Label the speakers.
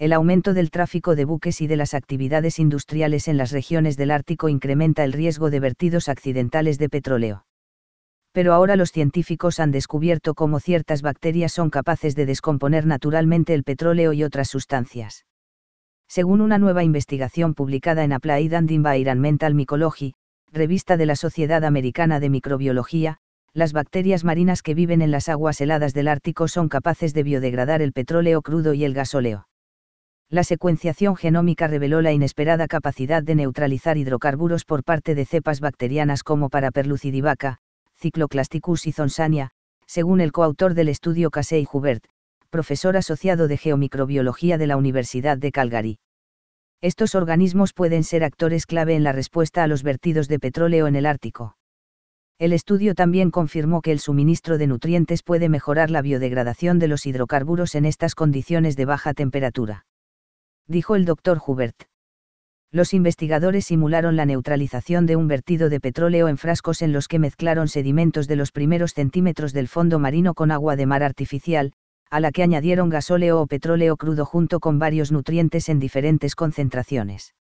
Speaker 1: el aumento del tráfico de buques y de las actividades industriales en las regiones del Ártico incrementa el riesgo de vertidos accidentales de petróleo. Pero ahora los científicos han descubierto cómo ciertas bacterias son capaces de descomponer naturalmente el petróleo y otras sustancias. Según una nueva investigación publicada en Applied and Environmental Mycology, revista de la Sociedad Americana de Microbiología, las bacterias marinas que viven en las aguas heladas del Ártico son capaces de biodegradar el petróleo crudo y el gasóleo la secuenciación genómica reveló la inesperada capacidad de neutralizar hidrocarburos por parte de cepas bacterianas como para perlucidivaca, Cycloclasticus y Zonsania, según el coautor del estudio Casey Hubert, profesor asociado de geomicrobiología de la Universidad de Calgary. Estos organismos pueden ser actores clave en la respuesta a los vertidos de petróleo en el Ártico. El estudio también confirmó que el suministro de nutrientes puede mejorar la biodegradación de los hidrocarburos en estas condiciones de baja temperatura dijo el doctor Hubert. Los investigadores simularon la neutralización de un vertido de petróleo en frascos en los que mezclaron sedimentos de los primeros centímetros del fondo marino con agua de mar artificial, a la que añadieron gasóleo o petróleo crudo junto con varios nutrientes en diferentes concentraciones.